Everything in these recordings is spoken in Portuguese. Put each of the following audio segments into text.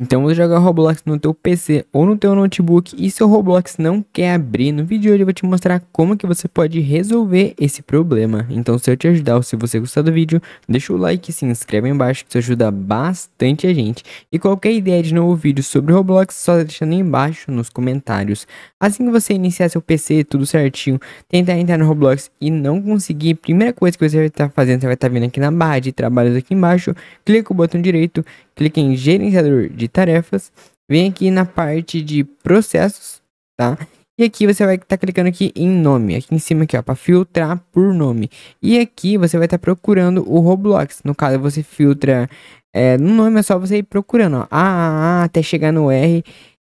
Então você joga Roblox no teu PC ou no teu notebook e seu Roblox não quer abrir, no vídeo de hoje eu vou te mostrar como que você pode resolver esse problema. Então se eu te ajudar ou se você gostar do vídeo, deixa o like e se inscreve aí embaixo que isso ajuda bastante a gente. E qualquer ideia de novo vídeo sobre Roblox, só deixando aí embaixo nos comentários. Assim que você iniciar seu PC, tudo certinho, tentar entrar no Roblox e não conseguir, primeira coisa que você vai estar tá fazendo, você vai estar tá vindo aqui na barra de trabalhos aqui embaixo, clica o botão direito, clica em gerenciador de de tarefas, vem aqui na parte de processos, tá? E aqui você vai estar tá clicando aqui em nome, aqui em cima aqui, ó, para filtrar por nome. E aqui você vai estar tá procurando o Roblox. No caso, você filtra é, no nome, é só você ir procurando, ó, até chegar no R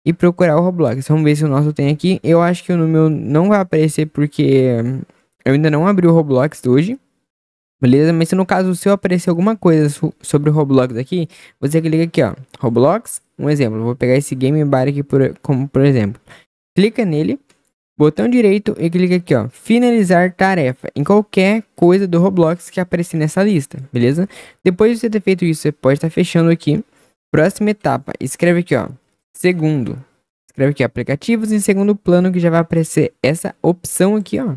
e procurar o Roblox. Vamos ver se o nosso tem aqui. Eu acho que o meu não vai aparecer porque eu ainda não abri o Roblox hoje. Beleza? Mas se no caso seu aparecer alguma coisa sobre o Roblox aqui, você clica aqui, ó. Roblox, um exemplo. Vou pegar esse Game Bar aqui por, como por exemplo. Clica nele, botão direito e clica aqui, ó. Finalizar tarefa. Em qualquer coisa do Roblox que aparecer nessa lista, beleza? Depois de você ter feito isso, você pode estar fechando aqui. Próxima etapa, escreve aqui, ó. Segundo. Escreve aqui, aplicativos em segundo plano, que já vai aparecer essa opção aqui, ó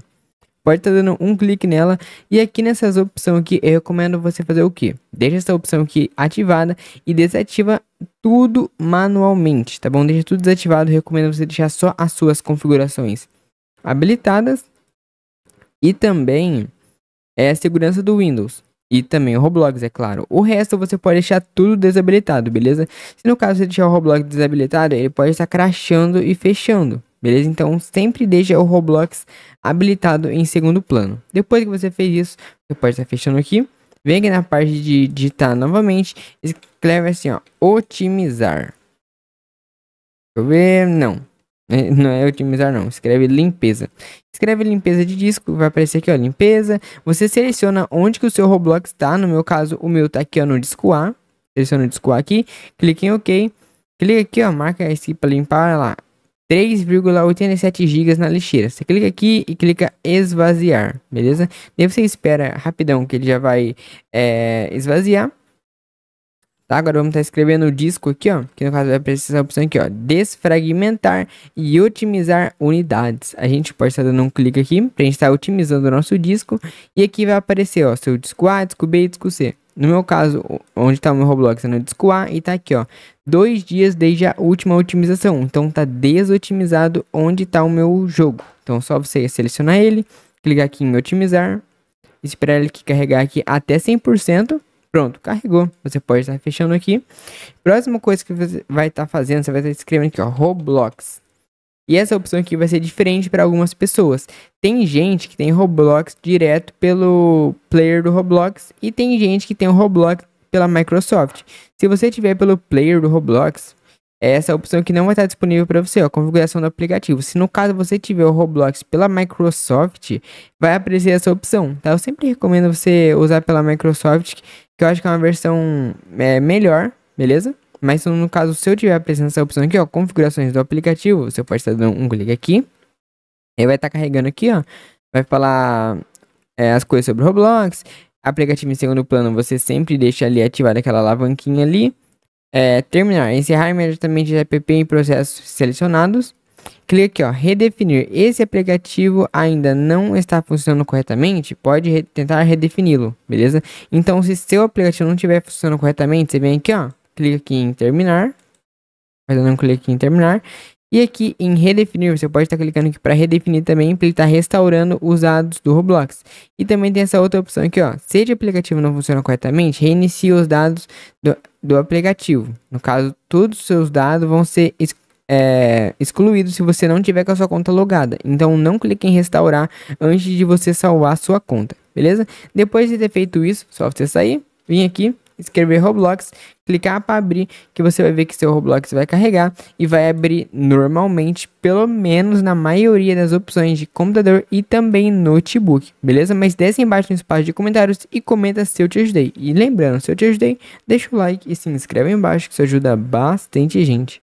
pode estar tá dando um clique nela e aqui nessas opções aqui eu recomendo você fazer o que? Deixa essa opção aqui ativada e desativa tudo manualmente, tá bom? Deixa tudo desativado, recomendo você deixar só as suas configurações habilitadas e também é a segurança do Windows. E também o Roblox, é claro. O resto você pode deixar tudo desabilitado, beleza? Se no caso você deixar o Roblox desabilitado, ele pode estar crashando e fechando beleza? Então sempre deixa o Roblox habilitado em segundo plano. Depois que você fez isso, você pode estar fechando aqui. Vem aqui na parte de digitar novamente, escreve assim, ó, otimizar. Deixa eu ver, não. É, não é otimizar não, escreve limpeza. Escreve limpeza de disco, vai aparecer aqui, ó, limpeza. Você seleciona onde que o seu Roblox está, no meu caso, o meu tá aqui, ó, no disco A. Seleciona o disco A aqui, clique em OK. Clica aqui, ó, marca esse para limpar lá. 3,87 GB na lixeira. Você clica aqui e clica esvaziar, beleza? Daí você espera rapidão que ele já vai é, esvaziar. Tá? Agora vamos estar tá escrevendo o disco aqui, ó. Que no caso vai precisar a opção aqui, ó. Desfragmentar e otimizar unidades. A gente pode estar dando um clique aqui pra gente estar tá otimizando o nosso disco. E aqui vai aparecer, ó, seu disco A, disco B e disco C. No meu caso, onde tá o meu Roblox é no disco A e tá aqui, ó. Dois dias desde a última otimização. Então tá desotimizado onde tá o meu jogo. Então só você selecionar ele, clicar aqui em otimizar. Esperar ele que carregar aqui até 100%. Pronto, carregou. Você pode estar fechando aqui. Próxima coisa que você vai estar fazendo, você vai estar escrevendo aqui, ó, Roblox. E essa opção aqui vai ser diferente para algumas pessoas. Tem gente que tem Roblox direto pelo player do Roblox e tem gente que tem o Roblox pela Microsoft. Se você tiver pelo player do Roblox, essa é opção que não vai estar disponível para você, ó, a configuração do aplicativo. Se no caso você tiver o Roblox pela Microsoft, vai aparecer essa opção, tá? Eu sempre recomendo você usar pela Microsoft, que eu acho que é uma versão é, melhor, beleza? Mas no caso, se eu tiver aparecendo essa opção aqui, ó, configurações do aplicativo, você pode estar dando um clique aqui, ele vai estar carregando aqui, ó, vai falar é, as coisas sobre o Roblox, aplicativo em segundo plano, você sempre deixa ali ativada aquela alavanquinha ali, é, terminar, encerrar imediatamente o app em processos selecionados. Clique ó, redefinir. Esse aplicativo ainda não está funcionando corretamente, pode re tentar redefini-lo, beleza? Então, se seu aplicativo não estiver funcionando corretamente, você vem aqui, ó, clica aqui em terminar, fazendo um clique em terminar e aqui em redefinir, você pode estar tá clicando aqui para redefinir também, para ele estar tá restaurando os dados do Roblox. E também tem essa outra opção aqui, ó. Se o aplicativo não funciona corretamente, reinicie os dados do, do aplicativo. No caso, todos os seus dados vão ser é, se você não tiver com a sua conta logada. Então não clique em restaurar antes de você salvar sua conta, beleza? Depois de ter feito isso, só você sair, vir aqui escrever Roblox, clicar para abrir, que você vai ver que seu Roblox vai carregar e vai abrir normalmente, pelo menos na maioria das opções de computador e também notebook, beleza? Mas desce embaixo no espaço de comentários e comenta se eu te ajudei. E lembrando, se eu te ajudei, deixa o like e se inscreve embaixo que isso ajuda bastante gente.